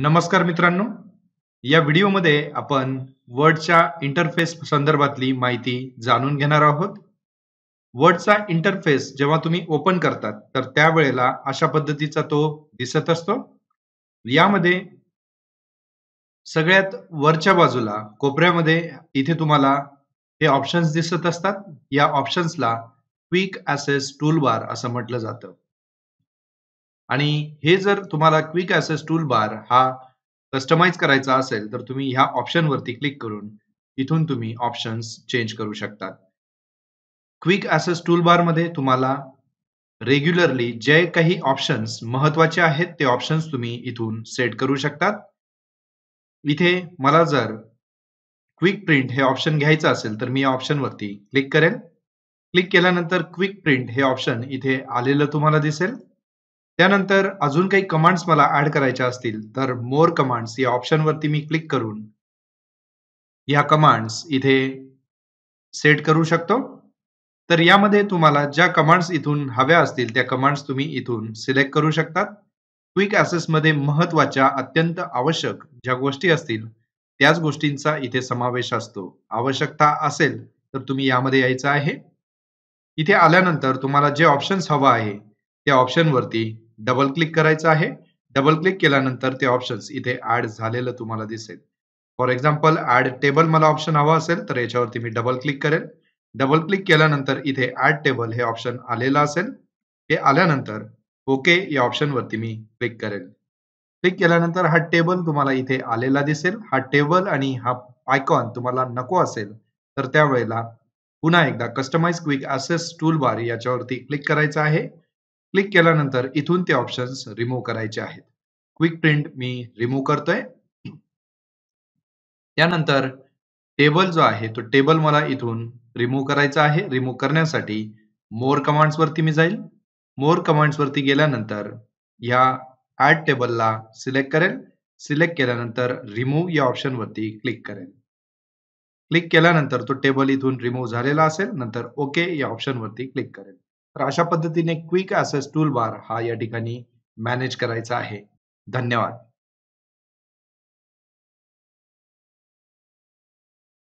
नमस्कार मित्रांनो या व्हिडिओमध्ये आपण वर्डच्या इंटरफेस संदर्भातली माहिती जाणून घेणार आहोत वर्डचा इंटरफेस जेव्हा तुम्ही ओपन करतात तर त्यावेळेला अशा पद्धतीचा तो दिसत असतो यामध्ये सगळ्यात वरच्या बाजूला कोपऱ्यामध्ये इथे तुम्हाला हे ऑप्शन्स दिसत असतात या ऑप्शन्सला क्विक ऍसेस टूलबार असं म्हटलं जातं आणि हे जर तुम्हाला क्विक ॲसेस टूल बार हा कस्टमाइज करायचा असेल तर तुम्ही ह्या ऑप्शनवरती क्लिक करून इथून तुम्ही ऑप्शन्स चेंज करू शकतात क्विक ॲसेस टूल मध्ये तुम्हाला रेग्युलरली जे काही ऑप्शन्स महत्वाचे आहेत ते ऑप्शन्स तुम्ही इथून सेट करू शकतात इथे मला जर क्विक प्रिंट हे ऑप्शन घ्यायचं असेल तर मी या ऑप्शनवरती क्लिक करेल क्लिक केल्यानंतर क्विक प्रिंट हे ऑप्शन इथे आलेलं तुम्हाला दिसेल त्यानंतर अजून काही कमांड्स मला ऍड करायच्या असतील तर मोर कमांड्स या ऑप्शनवरती मी क्लिक करून या कमांड्स इथे सेट करू शकतो तर यामध्ये तुम्हाला ज्या कमांड्स इथून हव्या असतील त्या कमांड्स तुम्ही इथून सिलेक्ट करू शकतात क्विक ॲसेसमध्ये महत्वाच्या अत्यंत आवश्यक ज्या गोष्टी असतील त्याच गोष्टींचा इथे समावेश असतो आवश्यकता असेल तर तुम्ही यामध्ये यायचं आहे इथे आल्यानंतर तुम्हाला जे ऑप्शन्स हवं आहे त्या ऑप्शनवरती डबल क्लिक करायचं आहे डबल क्लिक केल्यानंतर ते ऑप्शन्स इथे ऍड झालेलं तुम्हाला दिसेल फॉर एक्झाम्पल ऍड टेबल मला ऑप्शन हवा असेल तर याच्यावरती मी डबल क्लिक करेल डबल क्लिक केल्यानंतर इथे ऍड टेबल हे ऑप्शन आलेलं असेल हे आल्यानंतर ओके या ऑप्शनवरती मी क्लिक करेल क्लिक केल्यानंतर हा टेबल तुम्हाला इथे आलेला दिसेल हा टेबल आणि हा आयकॉन तुम्हाला नको असेल तर त्यावेळेला पुन्हा एकदा customize quick access toolbar याच्यावरती क्लिक करायचं आहे क्लिक केल्यानंतर इथून ते ऑप्शन्स रिमूव्ह करायचे आहेत क्विक प्रिंट मी रिमूव्ह करतोय त्यानंतर टेबल जो आहे तो टेबल मला इथून रिमूव्ह करायचा आहे रिमूव्ह करण्यासाठी मोर कमांड्सवरती मी जाईल मोर कमांड्सवरती गेल्यानंतर या ॲड टेबलला सिलेक्ट करेल सिलेक्ट केल्यानंतर रिमूव्ह या ऑप्शनवरती क्लिक करेल क्लिक केल्यानंतर तो टेबल इथून रिमूव्ह झालेला असेल नंतर ओके या ऑप्शनवरती क्लिक करेल तर अशा पद्धतीने क्विक ऍसेस टूल बार हा या ठिकाणी मॅनेज करायचा आहे धन्यवाद